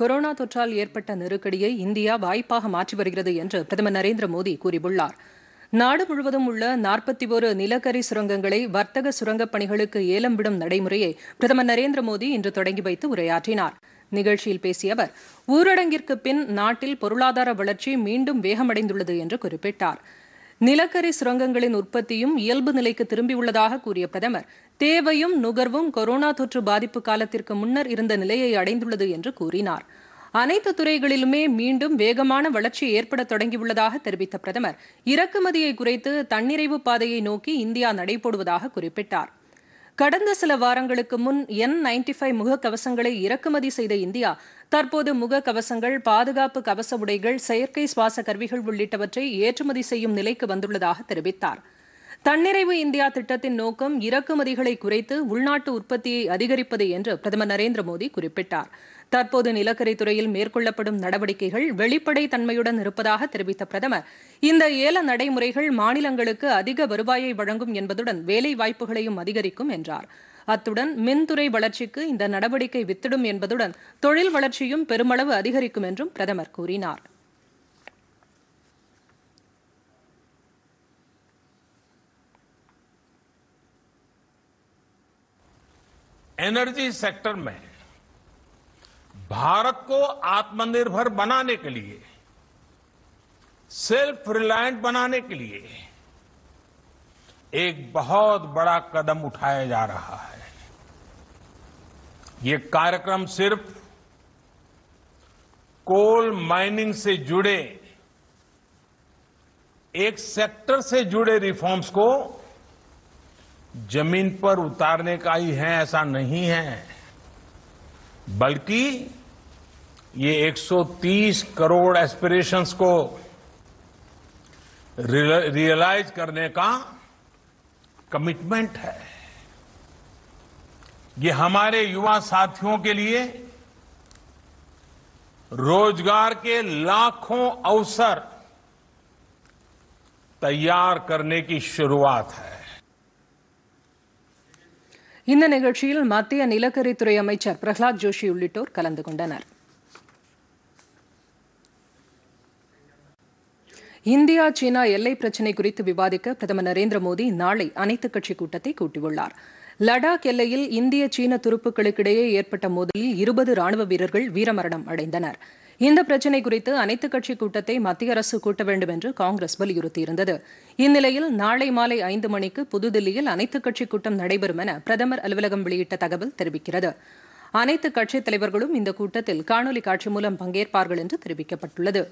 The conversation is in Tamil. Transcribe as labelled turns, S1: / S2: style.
S1: கொரோனா தொற்றால் ஏற்பட்ட நெருக்கடியை இந்தியா வாய்ப்பாக மாற்றி வருகிறது என்று பிரதமர் நரேந்திர மோடி கூறியுள்ளார் நாடு முழுவதும் உள்ள நாற்பத்தி ஒரு நிலக்கரி சுரங்கங்களை வர்த்தக சுரங்கப் பணிகளுக்கு ஏலம் விடும் நடைமுறையை பிரதமர் நரேந்திர மோடி இன்று தொடங்கி வைத்து உரையாற்றினார் நிகழ்ச்சியில் பேசிய அவர் ஊரடங்கிற்கு பின் நாட்டில் பொருளாதார வளர்ச்சி மீண்டும் வேகமடைந்துள்ளது என்று குறிப்பிட்டாா் நிலக்கரி சுரங்கங்களின் உற்பத்தியும் இயல்பு நிலைக்கு திரும்பியுள்ளதாக கூறிய பிரதமர் தேவையும் நுகர்வும் கொரோனா தொற்று பாதிப்பு காலத்திற்கு முன்னர் இருந்த நிலையை அடைந்துள்ளது என்று கூறினார் அனைத்து துறைகளிலுமே மீண்டும் வேகமான வளர்ச்சி ஏற்பட தொடங்கியுள்ளதாக தெரிவித்த பிரதமர் இறக்குமதியை குறைத்து தன்னிறைவு பாதையை நோக்கி இந்தியா நடைபோடுவதாக குறிப்பிட்டாா் கடந்த சில வாரங்களுக்கு முன் என் நைன்டி ஃபைவ் முகக்கவசங்களை இறக்குமதி செய்த இந்தியா தற்போது முகக்கவசங்கள் பாதுகாப்பு கவச உடைகள் செயற்கை சுவாச கருவிகள் உள்ளிட்டவற்றை ஏற்றுமதி செய்யும் நிலைக்கு வந்துள்ளதாக தெரிவித்தாா் தன்னிறைவு இந்தியா திட்டத்தின் நோக்கம் இறக்குமதிகளை குறைத்து உள்நாட்டு உற்பத்தியை அதிகரிப்பது என்று பிரதமர் நரேந்திர மோடி குறிப்பிட்டார் தற்போது நிலக்கரித்துறையில் மேற்கொள்ளப்படும் நடவடிக்கைகள் வெளிப்படை தன்மையுடன் இருப்பதாக தெரிவித்த பிரதமர் இந்த ஏல நடைமுறைகள் மாநிலங்களுக்கு அதிக வருவாயை வழங்கும் என்பதுடன் வேலை வாய்ப்புகளையும் அதிகரிக்கும் என்றார் அத்துடன் மின்துறை வளர்ச்சிக்கு இந்த நடவடிக்கை வித்திடும் என்பதுடன் தொழில் வளர்ச்சியும் பெருமளவு அதிகரிக்கும் என்றும் பிரதமர் கூறினாா்
S2: एनर्जी सेक्टर में भारत को आत्मनिर्भर बनाने के लिए सेल्फ रिलायंट बनाने के लिए एक बहुत बड़ा कदम उठाया जा रहा है ये कार्यक्रम सिर्फ कोल माइनिंग से जुड़े एक सेक्टर से जुड़े रिफॉर्म्स को जमीन पर उतारने का ही है ऐसा नहीं है बल्कि ये 130 करोड़ एस्पिरेशंस को रियलाइज करने का कमिटमेंट है ये हमारे युवा साथियों के लिए रोजगार के लाखों अवसर तैयार करने की शुरुआत है
S1: இந்த நிகழ்ச்சியில் மத்திய நிலக்கரித்துறை அமைச்சர் பிரகலாத் ஜோஷி உள்ளிட்டோர் கலந்து கொண்டனர் இந்தியா சீனா எல்லை பிரச்சினை குறித்து விவாதிக்க பிரதமர் நரேந்திர மோடி நாளை அனைத்துக் கட்சி கூட்டத்தை கூட்டியுள்ளார் லடாக் எல்லையில் இந்திய சீன துருப்புக்களுக்கிடையே ஏற்பட்ட மோதலில் இருபது ராணுவ வீரர்கள் வீரமரணம் அடைந்தனா் இந்த பிரச்சினை குறித்து அனைத்துக் கட்சி கூட்டத்தை மத்திய அரசு கூட்ட வேண்டும் என்று காங்கிரஸ் வலியுறுத்தியிருந்தது இந்நிலையில் நாளை மாலை ஐந்து மணிக்கு புதுதில்லியில் அனைத்து கட்சி கூட்டம் நடைபெறும் என பிரதமர் அலுவலகம் வெளியிட்ட தகவல் தெரிவிக்கிறது அனைத்து கட்சித் தலைவர்களும் இந்த கூட்டத்தில் காணொலி காட்சி மூலம் பங்கேற்பார்கள் என்று தெரிவிக்கப்பட்டுள்ளது